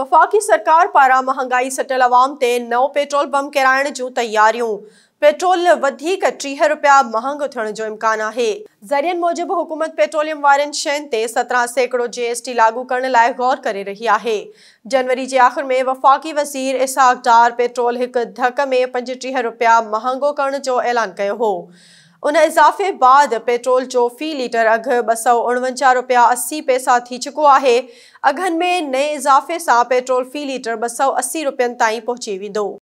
वफाकी सरकार पारा महंगाई सटल अवाम ते नओं पेट्रोल पंप किराइण जो तयारियूं पेट्रोल टीह रुपया महांगो थियण जो इम्कान आहे ज़रियनि मूजिबि हुकूमत पेट्रोलियम वारनि शयुनि ते सत्रहं सैकड़ो जीएसटी लागू कर गौर कर रही है जनवरी के आख़िर में वफ़ाक़ी वज़ीर इसहाक़ पेट्रोल एक धक में पंजटीह रुपया महंगो करण जो ऐलान कयो हो उन इज़ाफ़े बाद पेट्रोल जो फ़ी लीटर अघ ॿ सौ उणवंजाह रुपया अस्सी पैसा थी चुको है अघन में नए इज़ाफ़े से पेट्रोल फ़ी लीटर ब सौ अस्सी रुपयनि ताईं पहुची वो